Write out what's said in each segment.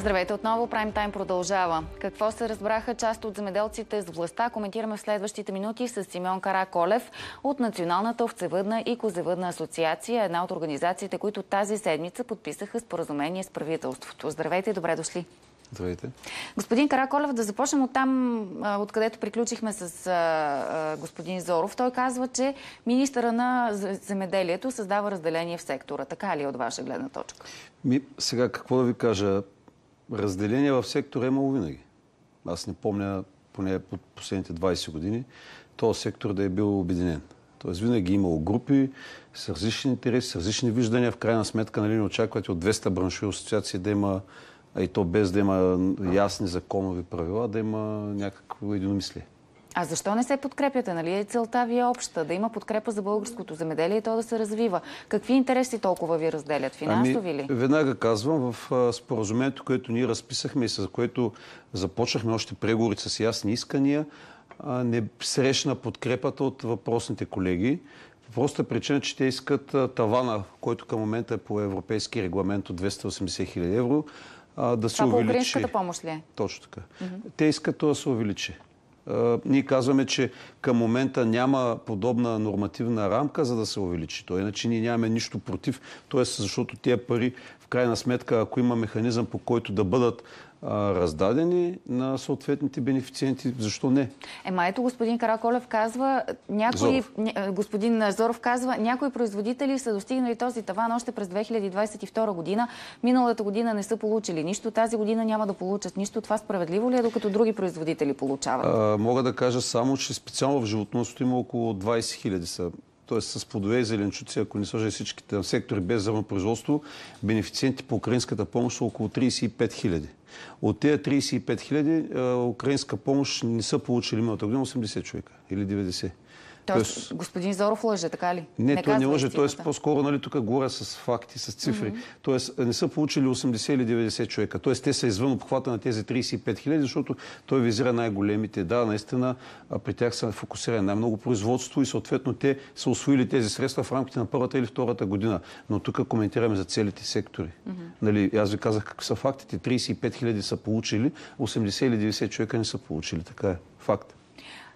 Здравейте отново, Prime Тайм продължава. Какво се разбраха част от земеделците с властта, коментираме в следващите минути с Симеон Караколев от Националната овцевъдна и козевъдна асоциация, една от организациите, които тази седмица подписаха споразумение с правителството. Здравейте и добре дошли. Здравейте. Господин Караколев, да започнем от там, откъдето приключихме с господин Зоров. Той казва, че министъра на земеделието създава разделение в сектора. Така ли е от ваша гледна точка? Ми, сега какво да ви кажа? разделение в сектора е имало винаги. Аз не помня, поне под последните 20 години, този сектор да е бил обединен. Тоест винаги е имало групи с различни интереси, с различни виждания. В крайна сметка нали, не очаквате от 200 браншови асоциации да има, а и то без да има ясни законови правила, да има някакво единомислие. А защо не се подкрепяте? Нали е целта ви е обща? Да има подкрепа за българското земеделие и то да се развива. Какви интереси толкова ви разделят? Ами, Финансови ами, ли? Веднага казвам, в споразумението, което ние разписахме и с което започнахме още преговори с ясни искания, не срещна подкрепата от въпросните колеги. Просто причина, че те искат тавана, който към момента е по европейски регламент от 280 000 евро, да се увеличи. Това по помощ ли е? Точно така. Mm-hmm. Те искат това да се увеличи ние казваме, че към момента няма подобна нормативна рамка, за да се увеличи. То иначе ние нямаме нищо против, Тоест, защото тези пари, в крайна сметка, ако има механизъм по който да бъдат раздадени на съответните бенефициенти. Защо не? Ема ето господин Караколев казва, някои, Зоров. господин Зоров казва, някои производители са достигнали този таван още през 2022 година. Миналата година не са получили нищо, тази година няма да получат нищо. Това справедливо ли е, докато други производители получават? А, мога да кажа само, че специално в животността има около 20 000 са т.е. с плодове и зеленчуци, ако не сложа всичките сектори без зърнопроизводство, бенефициенти по украинската помощ са около 35 хиляди. От тези 35 хиляди е, украинска помощ не са получили миналата година 80 човека или 90. Тоест, Тоест, господин Зоров лъже, така ли? Не, не той не лъже. Той е по-скоро нали, тук горе с факти, с цифри. Mm-hmm. Тоест, не са получили 80 или 90 човека. Тоест, те са извън обхвата на тези 35 хиляди, защото той визира най-големите. Да, наистина при тях са фокусирани най-много производство и съответно те са освоили тези средства в рамките на първата или втората година. Но тук коментираме за целите сектори. Mm-hmm. Нали, аз ви казах какви са фактите. 35 хиляди са получили, 80 или 90 човека не са получили. Така е. Факт.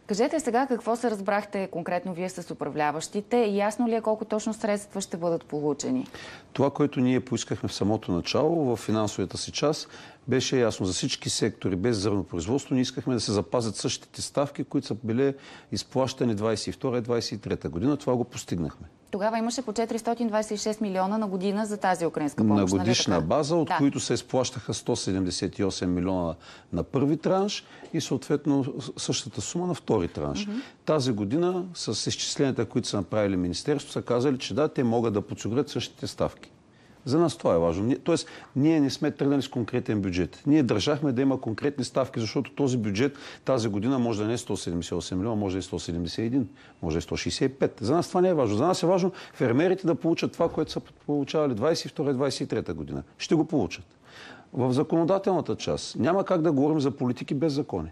Кажете сега какво се разбрахте конкретно вие с управляващите и ясно ли е колко точно средства ще бъдат получени? Това, което ние поискахме в самото начало, в финансовата си част, беше ясно. За всички сектори без зърнопроизводство ние искахме да се запазят същите ставки, които са били изплащани 22-23 година. Това го постигнахме. Тогава имаше по 426 милиона на година за тази украинска помощ. Нали на годишна нали? база, от да. които се изплащаха 178 милиона на първи транш и съответно същата сума на втори транш. Mm-hmm. Тази година с изчисленията, които са направили министерството, са казали, че да, те могат да подсигурят същите ставки. За нас това е важно. Тоест, ние не сме тръгнали с конкретен бюджет. Ние държахме да има конкретни ставки, защото този бюджет тази година може да не е 178 милиона, може да е 171, може да е 165. За нас това не е важно. За нас е важно фермерите да получат това, което са получавали 22-23 година. Ще го получат. В законодателната част няма как да говорим за политики без закони.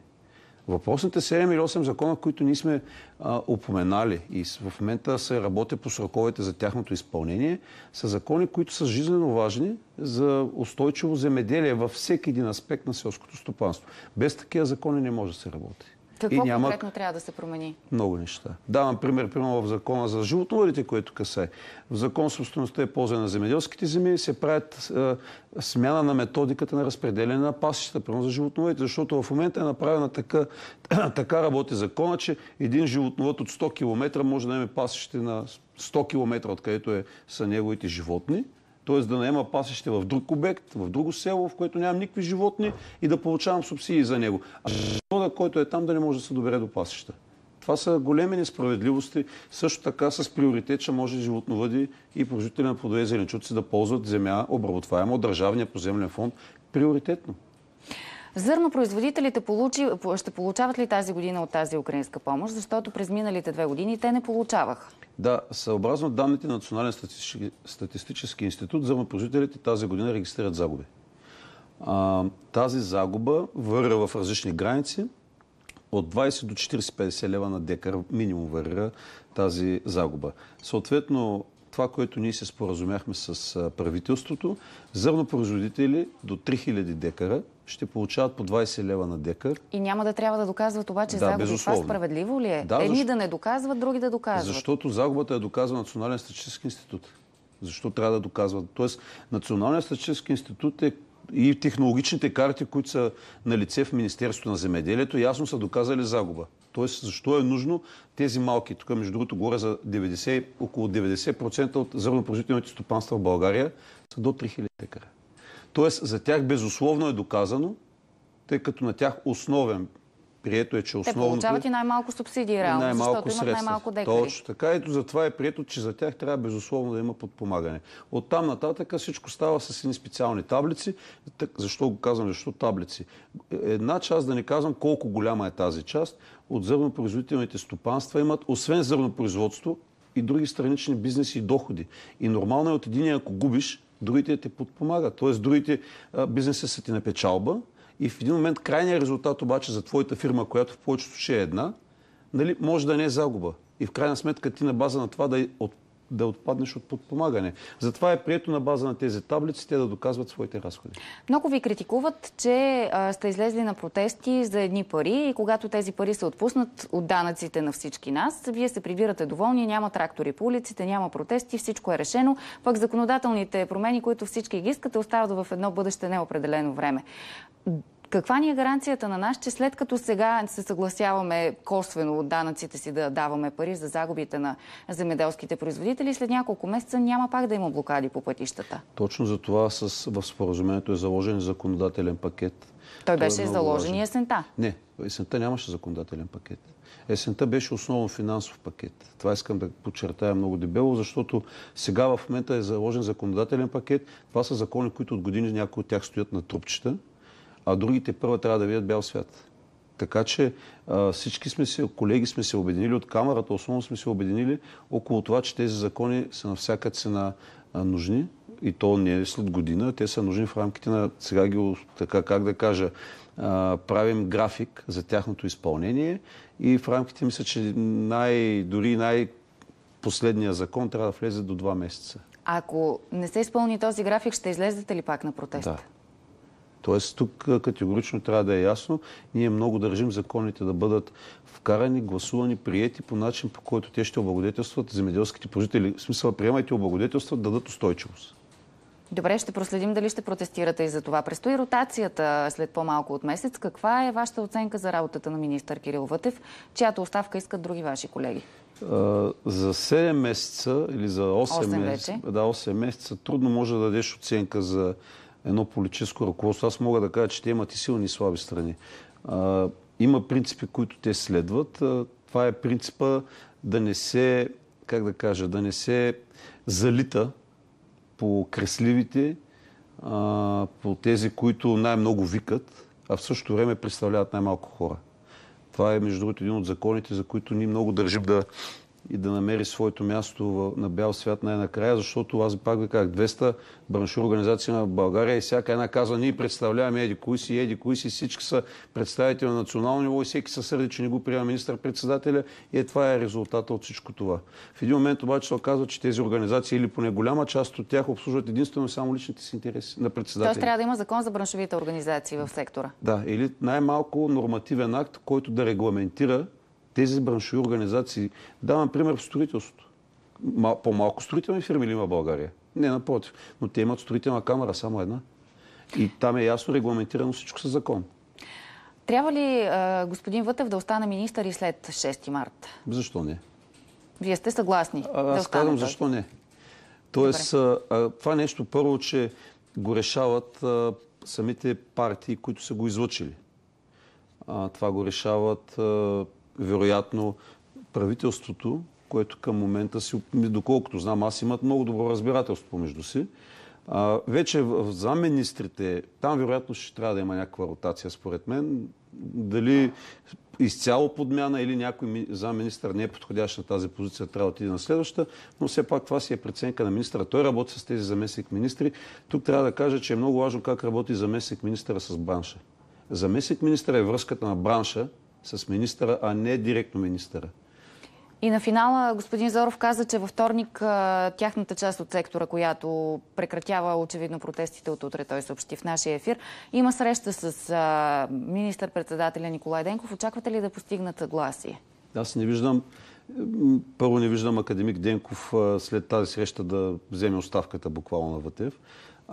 Въпросните 7 или 8 закона, които ние сме а, упоменали и в момента се работи по сроковете за тяхното изпълнение, са закони, които са жизненно важни за устойчиво земеделие във всеки един аспект на селското стопанство. Без такива закони не може да се работи. Какво и няма... конкретно трябва да се промени? Много неща. Давам пример, примерно в закона за животновъдите, което касае. В закон собствеността е ползване на земеделските земи, се правят е, смяна на методиката на разпределение на пасищата, примерно за животновъдите, защото в момента е направена така, така работи закона, че един животновъд от 100 км може да има пасище на 100 км, откъдето е, са неговите животни, т.е. да наема пасище в друг обект, в друго село, в което нямам никакви животни и да получавам субсидии за него. А живота, който е там, да не може да се добере до пасища. Това са големи несправедливости. Също така с приоритет, че може животновъди и производители на плодове и зеленчуци да ползват земя, обработваема от Държавния поземлен фонд, приоритетно. Зърнопроизводителите получи, ще получават ли тази година от тази украинска помощ? Защото през миналите две години те не получаваха. Да, съобразно данните на Национален статистически, институт, зърнопроизводителите тази година регистрират загуби. А, тази загуба върва в различни граници. От 20 до 40-50 лева на декар минимум върва тази загуба. Съответно, това, което ние се споразумяхме с правителството, зърнопроизводители до 3000 декара ще получават по 20 лева на декар. И няма да трябва да доказват обаче да, загуби. Безусловно. Това справедливо ли е? Да, Едни защ... да не доказват, други да доказват. Защото загубата е доказва Национален статистически институт. Защо трябва да доказват? Тоест, Националният статистически институт е и технологичните карти, които са на лице в Министерството на земеделието, ясно са доказали загуба. Тоест, защо е нужно тези малки, тук между другото говоря за 90, около 90% от зърнопроизводителните стопанства в България, са до 3000 декара. Тоест, за тях безусловно е доказано, тъй като на тях основен Прието е, че основно... Те получават и най-малко субсидии, реално, най-малко защото средства. имат най-малко декари. Точно така. Ето затова е прието, че за тях трябва безусловно да има подпомагане. От там нататък всичко става с едни специални таблици. Защо го казвам? Защо таблици? Една част, да не казвам колко голяма е тази част, от зърнопроизводителните стопанства имат, освен зърнопроизводство, и други странични бизнеси и доходи. И нормално е от един, ако губиш, другите те подпомагат. Тоест, другите бизнеси са ти на печалба и в един момент крайният резултат обаче за твоята фирма, която в повечето ще е една, нали, може да не е загуба. И в крайна сметка ти на база на това да от да отпаднеш от подпомагане. Затова е прието на база на тези таблици те да доказват своите разходи. Много ви критикуват, че а, сте излезли на протести за едни пари и когато тези пари се отпуснат от данъците на всички нас, вие се прибирате доволни, няма трактори по улиците, няма протести, всичко е решено. Пък законодателните промени, които всички ги искате, остават в едно бъдеще неопределено време. Каква ни е гаранцията на нас, че след като сега се съгласяваме косвено от данъците си да даваме пари за загубите на земеделските производители, след няколко месеца няма пак да има блокади по пътищата? Точно за това с, в споразумението е заложен законодателен пакет. Той е беше е заложен и есента. Не, есента нямаше законодателен пакет. Есента беше основен финансов пакет. Това искам да подчертая много дебело, защото сега в момента е заложен законодателен пакет. Това са закони, които от години някои от тях стоят на трупчета а другите първа трябва да видят бял свят. Така че а, всички сме се, колеги сме се обединили от камерата, основно сме се обединили около това, че тези закони са на всяка цена а, нужни и то не е след година, те са нужни в рамките на, сега ги, така как да кажа, а, правим график за тяхното изпълнение и в рамките мисля, че най, дори най- последния закон трябва да влезе до два месеца. ако не се изпълни този график, ще излезете ли пак на протест? Да. Тоест тук категорично трябва да е ясно. Ние много държим законите да бъдат вкарани, гласувани, приети по начин, по който те ще облагодетелстват земеделските производители. В смисъл, приемайте облагодетелстват, дадат устойчивост. Добре, ще проследим дали ще протестирате и за това. Престои ротацията след по-малко от месец. Каква е вашата оценка за работата на министър Кирил Вътев, чиято оставка искат други ваши колеги? за 7 месеца или за 8, 8 месеца, да, 8 месеца трудно може да дадеш оценка за едно политическо ръководство. Аз мога да кажа, че те имат и силни и слаби страни. А, има принципи, които те следват. А, това е принципа да не се, как да кажа, да не се залита по кресливите, а, по тези, които най-много викат, а в същото време представляват най-малко хора. Това е, между другото, един от законите, за които ние много държим да, и да намери своето място на бял свят най-накрая, защото аз пак ви казах, 200 браншови организации на България и всяка една казва, ние представляваме еди кои си, еди кои си, всички са представители на национално ниво и всеки са сърди, че не го приема министър-председателя и е, това е резултата от всичко това. В един момент обаче се оказва, че тези организации или поне голяма част от тях обслужват единствено само личните си интереси на председателя. Тоест трябва да има закон за браншовите организации в сектора. Да, или най-малко нормативен акт, който да регламентира тези браншови организации. Давам пример в строителството. по-малко строителни фирми ли има в България? Не, напротив. Но те имат строителна камера, само една. И там е ясно регламентирано всичко със закон. Трябва ли господин Вътев да остане министър и след 6 март? Защо не? Вие сте съгласни а, да Аз казвам защо не. Тоест, а, това е нещо първо, че го решават а, самите партии, които са го излъчили. това го решават вероятно правителството, което към момента си, доколкото знам, аз имат много добро разбирателство помежду си. А, вече в министрите, там вероятно ще трябва да има някаква ротация, според мен. Дали изцяло подмяна или някой заминистър не е подходящ на тази позиция, трябва да отиде на следващата, но все пак това си е преценка на министра. Той работи с тези заместник министри. Тук трябва да кажа, че е много важно как работи заместник министра с бранша. Заместник министра е връзката на бранша с министъра, а не директно министъра. И на финала господин Зоров каза, че във вторник тяхната част от сектора, която прекратява очевидно протестите от утре, той съобщи в нашия ефир, има среща с министър-председателя Николай Денков. Очаквате ли да постигнат съгласие? Аз не виждам, първо не виждам академик Денков след тази среща да вземе оставката буквално на Ватев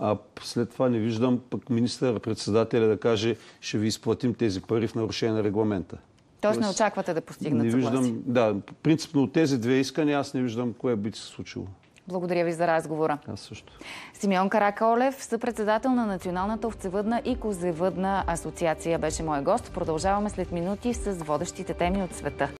а след това не виждам пък министър-председателя да каже ще ви изплатим тези пари в нарушение на регламента. Тоест не очаквате да постигнат не виждам, Да, принципно от тези две искания аз не виждам кое би се случило. Благодаря ви за разговора. Аз също. Симеон Каракаолев, съпредседател на Националната овцевъдна и козевъдна асоциация, беше мой гост. Продължаваме след минути с водещите теми от света.